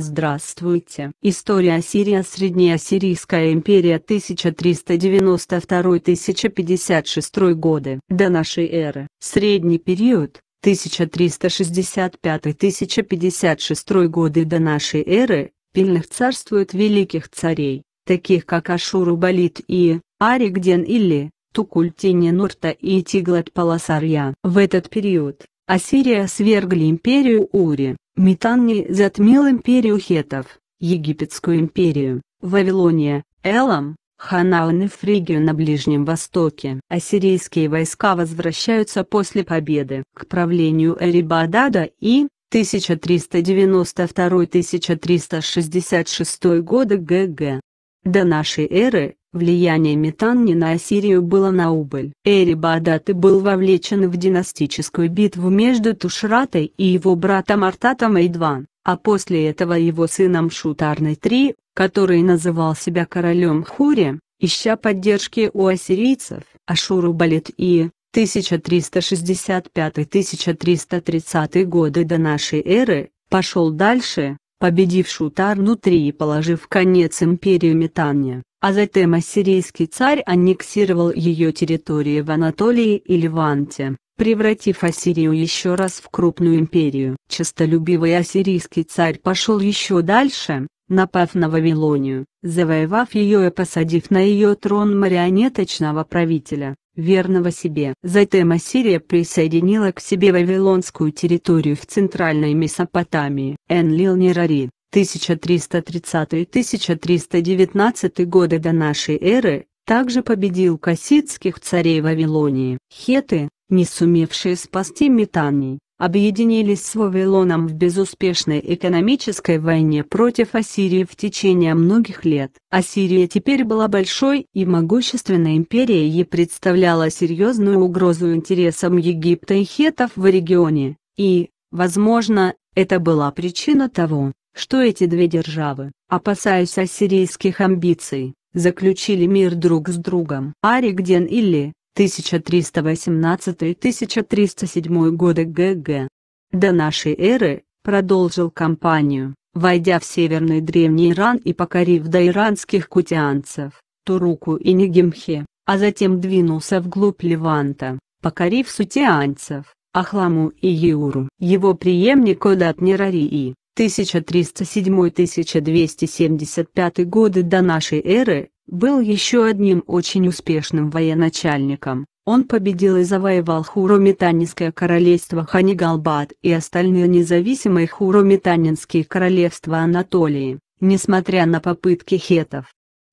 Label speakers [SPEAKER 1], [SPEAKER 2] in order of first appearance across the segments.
[SPEAKER 1] Здравствуйте! История Ассирия Среднеассирийская империя 1392-1056 годы до нашей эры. Средний период 1365-1056 годы до нашей эры, пильных царствует великих царей, таких как Ашурубалит и Аригден или Тукультини Нурта и Тиглат Паласарья. В этот период, Ассирия свергли империю Ури, Митанни затмил империю Хетов, Египетскую империю, Вавилония, Элам, Ханаан и Фригию на Ближнем Востоке. Ассирийские войска возвращаются после победы к правлению Эрибадада и 1392-1366 годы г.г. До нашей эры Влияние Метанни на Ассирию было на убыль. Эри Бадаты был вовлечен в династическую битву между Тушратой и его братом Артатом Эйдван, а после этого его сыном Шутарной III, который называл себя королем Хури, ища поддержки у ассирийцев. Ашуру Балет и 1365-1330 годы до нашей эры, пошел дальше, победив Шутар внутри и положив конец империю Метания, а затем ассирийский царь аннексировал ее территории в Анатолии и Леванте, превратив Ассирию еще раз в крупную империю. Честолюбивый ассирийский царь пошел еще дальше, напав на Вавилонию, завоевав ее и посадив на ее трон марионеточного правителя, верного себе. Затем Ассирия присоединила к себе вавилонскую территорию в центральной Месопотамии. Энлил Нерари, 1330-1319 годы до нашей эры, также победил кассидских царей Вавилонии. Хеты, не сумевшие спасти Метаний, объединились с Вавилоном в безуспешной экономической войне против Ассирии в течение многих лет. Ассирия теперь была большой и могущественной империей и представляла серьезную угрозу интересам Египта и хетов в регионе, и, возможно, это была причина того, что эти две державы, опасаясь ассирийских амбиций, заключили мир друг с другом. Аригден или, 1318-1307 годы г.г. До нашей эры, продолжил кампанию, войдя в северный древний Иран и покорив доиранских кутианцев, Туруку и Негимхе, а затем двинулся вглубь Леванта, покорив сутианцев, Ахламу и Юру. Его преемник Одат Нерарии, 1307-1275 годы до нашей эры, был еще одним очень успешным военачальником. Он победил и завоевал Хурометанинское королевство Ханигалбад и остальные независимые Хурометанинские королевства Анатолии, несмотря на попытки хетов.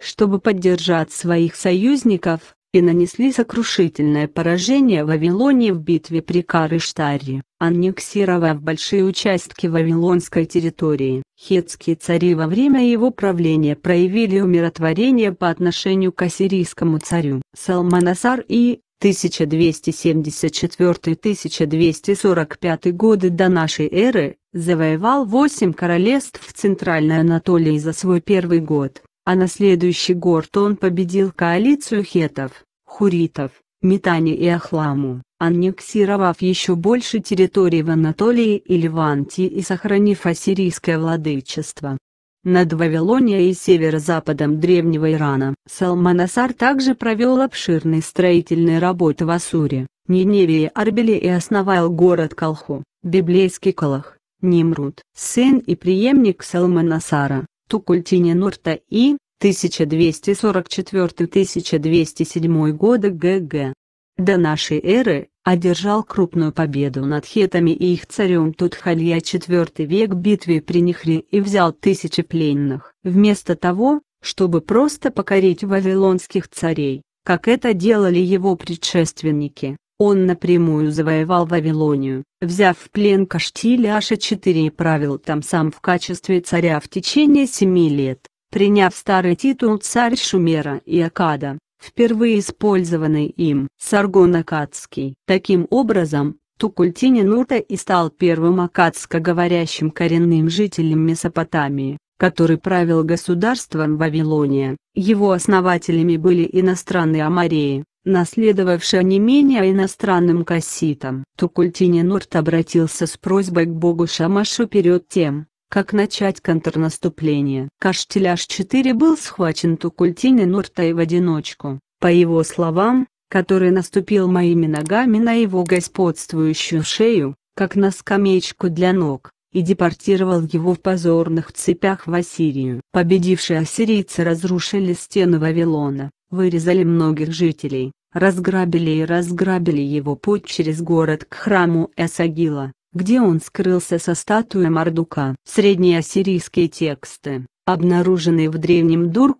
[SPEAKER 1] Чтобы поддержать своих союзников, и нанесли сокрушительное поражение Вавилонии в битве при Карыштаре, аннексировав большие участки вавилонской территории. Хетские цари во время его правления проявили умиротворение по отношению к ассирийскому царю. Салманасар и 1274-1245 годы до нашей эры завоевал восемь королевств в Центральной Анатолии за свой первый год а на следующий горд он победил коалицию хетов, хуритов, Метани и Ахламу, аннексировав еще больше территорий в Анатолии и Левантии и сохранив ассирийское владычество. Над Вавилонией и северо-западом древнего Ирана Салманасар также провел обширные строительные работы в Асуре, Ниневе и Арбеле и основал город Калху, библейский Калах, Нимруд, Сын и преемник Салманасара, Тукультине Нурта и 1244-1207 годы г.г. До нашей эры одержал крупную победу над хетами и их царем Тутхалья IV век битве при Нихре и взял тысячи пленных. Вместо того, чтобы просто покорить вавилонских царей, как это делали его предшественники. Он напрямую завоевал Вавилонию, взяв в плен Каштиляша четыре и правил там сам в качестве царя в течение семи лет, приняв старый титул царь Шумера и Акада, впервые использованный им Саргон Акадский. Таким образом, Тукультинин-Урта и стал первым акадско-говорящим коренным жителем Месопотамии, который правил государством Вавилония. Его основателями были иностранные амареи, наследовавшая не менее иностранным касситам. Тукультини-Нурт обратился с просьбой к богу Шамашу перед тем, как начать контрнаступление. Каштеляш-4 был схвачен Тукультини-Нуртой в одиночку, по его словам, который наступил моими ногами на его господствующую шею, как на скамеечку для ног, и депортировал его в позорных цепях в Ассирию. Победившие ассирийцы разрушили стены Вавилона, вырезали многих жителей, разграбили и разграбили его путь через город к храму Эсагила, где он скрылся со статуей Мардука. Средние ассирийские тексты, обнаруженные в древнем дур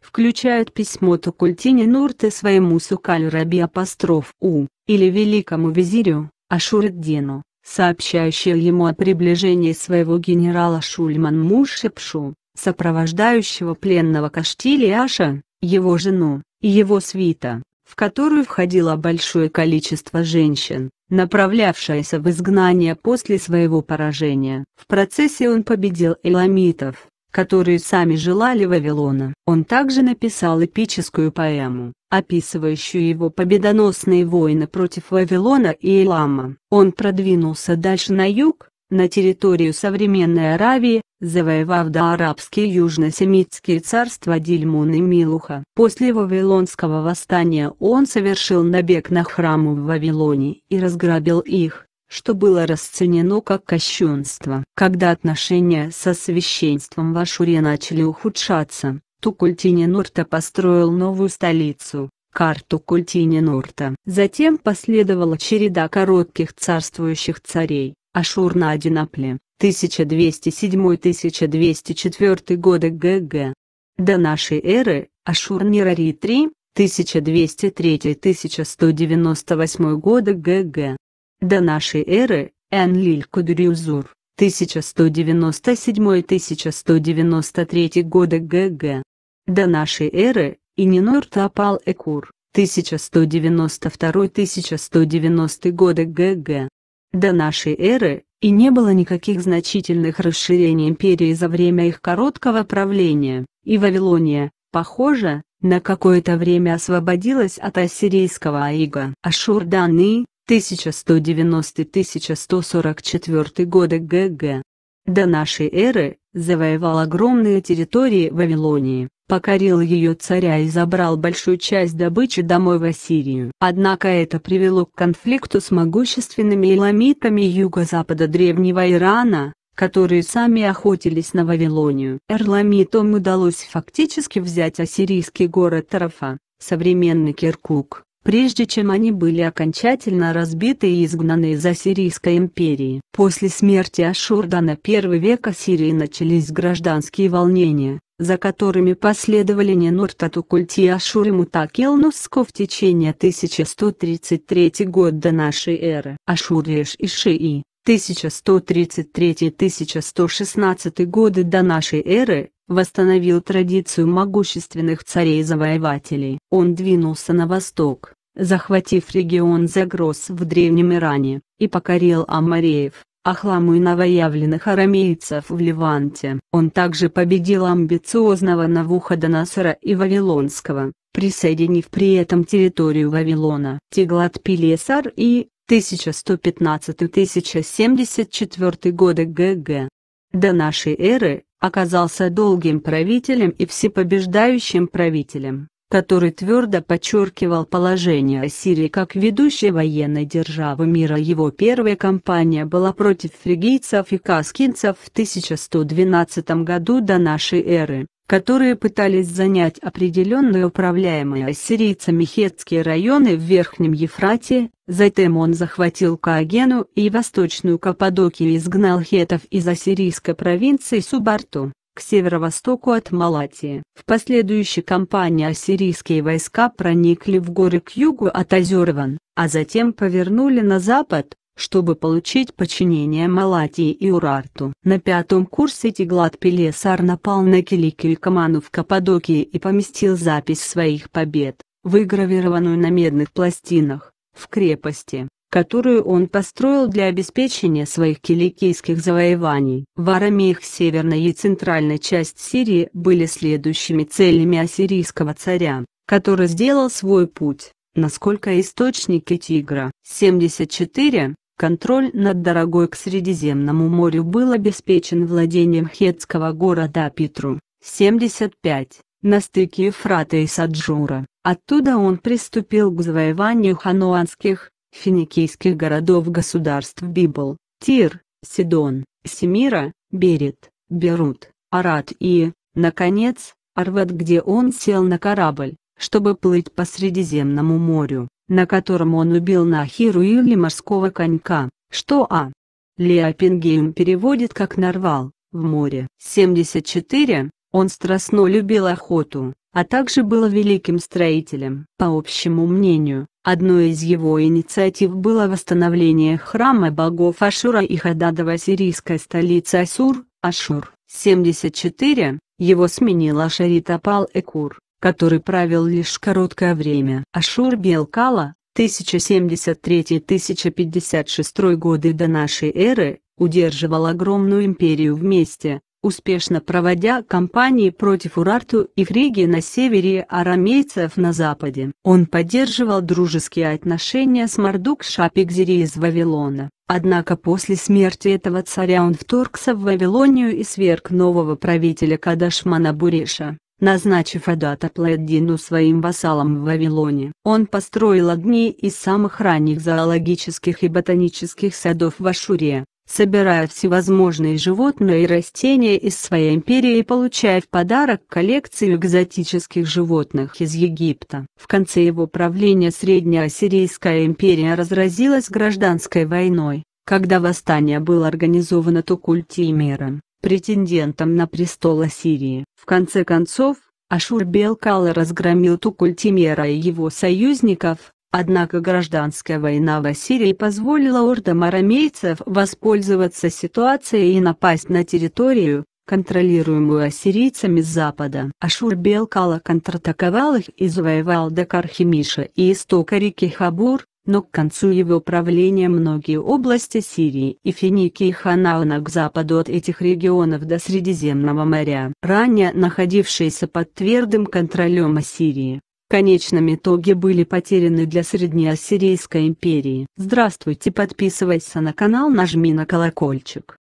[SPEAKER 1] включают письмо Токультине Нурте своему сукаль-раби апостроф У, или великому визирю, Ашуреддину, сообщающее ему о приближении своего генерала Шульман Мушепшу, сопровождающего пленного Каштилиаша, его жену, и его свита в которую входило большое количество женщин, направлявшаяся в изгнание после своего поражения. В процессе он победил эламитов, которые сами желали Вавилона. Он также написал эпическую поэму, описывающую его победоносные войны против Вавилона и Элама. Он продвинулся дальше на юг, на территорию современной Аравии, завоевав доарабские южносемитские царства Дильмун и Милуха. После Вавилонского восстания он совершил набег на храмы в Вавилоне и разграбил их, что было расценено как кощунство. Когда отношения со священством в Ашуре начали ухудшаться, Тукультини-Нурта построил новую столицу, карту Культини-Нурта. Затем последовала череда коротких царствующих царей, Ашур на Одинопле, 1207-1204 годы ГГ. До нашей эры, Ашур Нирари 3, 1203-1198 годы ГГ. До нашей эры, Энлиль Кудурюзур, 1197-1193 годы ГГ. До нашей эры, Ининор Тапал Экур, 1192-1190 годы ГГ. До нашей эры и не было никаких значительных расширений империи за время их короткого правления, и Вавилония, похоже, на какое-то время освободилась от ассирийского аига. Ашурданы, 1190-1144 годы ГГ, до нашей эры, завоевал огромные территории Вавилонии, покорил ее царя и забрал большую часть добычи домой в Ассирию. Однако это привело к конфликту с могущественными эламитами юго-запада древнего Ирана, которые сами охотились на Вавилонию. Эрламитам удалось фактически взять ассирийский город Тарафа, современный Киркук прежде чем они были окончательно разбиты и изгнаны из Ассирийской империи. После смерти Ашурдана I века Сирии начались гражданские волнения, за которыми последовали ненуртату культи Ашур и Мутакелнуско в течение 1133 года до нашей эры. Ашуриш и Шии 1133-1116 годы до нашей эры, восстановил традицию могущественных царей-завоевателей. Он двинулся на восток, захватив регион Загрос в Древнем Иране, и покорил Амареев, Ахламу и новоявленных арамейцев в Леванте. Он также победил амбициозного Навуходоносора и Вавилонского, присоединив при этом территорию Вавилона. Тиглат-Пилесар и, 1115-1074 годы г.г. до нашей эры, оказался долгим правителем и всепобеждающим правителем, который твердо подчеркивал положение Сирии как ведущей военной державы мира. Его первая кампания была против фригийцев и каскинцев в 1112 году до нашей эры, которые пытались занять определенные управляемые ассирийцами хетские районы в Верхнем Ефрате, затем он захватил Каагену и Восточную Каппадокию и изгнал хетов из ассирийской провинции Субарту к северо-востоку от Малатии. В последующей кампании ассирийские войска проникли в горы к югу от Озерван, а затем повернули на запад, чтобы получить подчинение Малатии и Урарту. На пятом курсе Теглат Пелесар напал на Киликилькаману в Каппадокии и поместил запись своих побед, выгравированную на медных пластинах, в крепости, которую он построил для обеспечения своих киликийских завоеваний. В Арамеях северной и центральной часть Сирии были следующими целями ассирийского царя, который сделал свой путь насколько источники Тигра. 74. Контроль над дорогой к Средиземному морю был обеспечен владением хетского города Петру, 75, на стыке Ефрата и Саджура. Оттуда он приступил к завоеванию хануанских, финикийских городов-государств Библ, Тир, Сидон, Семира, Берет, Берут, Арат и, наконец, Арват, где он сел на корабль, чтобы плыть по Средиземному морю на котором он убил Нахиру или морского конька, что А. Леопингеем переводит как «нарвал», в море. 74. Он страстно любил охоту, а также был великим строителем. По общему мнению, одной из его инициатив было восстановление храма богов Ашура и Хадада в ассирийской столице Асур, Ашур. 74. Его сменил Ашаритапал Экур, который правил лишь короткое время. Ашур Белкала, 1073-1056 годы до нашей эры, удерживал огромную империю вместе, успешно проводя кампании против Урарту и Хриги на севере и арамейцев на западе. Он поддерживал дружеские отношения с Мардук Шапикзири из Вавилона. Однако после смерти этого царя он вторгся в Вавилонию и сверг нового правителя Кадашмана Буриша назначив Адатаплаэддину своим вассалом в Вавилоне. Он построил одни из самых ранних зоологических и ботанических садов в Ашуре, собирая всевозможные животные и растения из своей империи и получая в подарок коллекцию экзотических животных из Египта. В конце его правления Средняя Ассирийская империя разразилась гражданской войной, когда восстание было организовано Тукультимером претендентом на престол Ассирии. В конце концов, Ашур-Белкала разгромил Тукультимера и его союзников, однако гражданская война в Ассирии позволила ордам арамейцев воспользоваться ситуацией и напасть на территорию, контролируемую ассирийцами с запада. Ашур-Белкала контратаковал их и завоевал Дакар Химиша и истока реки Хабур, но к концу его правления многие области Сирии и Финикии и Ханаана к западу от этих регионов до Средиземного моря, ранее находившиеся под твердым контролем Ассирии, в конечном итоге были потеряны для Среднеассирийской империи. Здравствуйте, подписывайся на канал, нажми на колокольчик.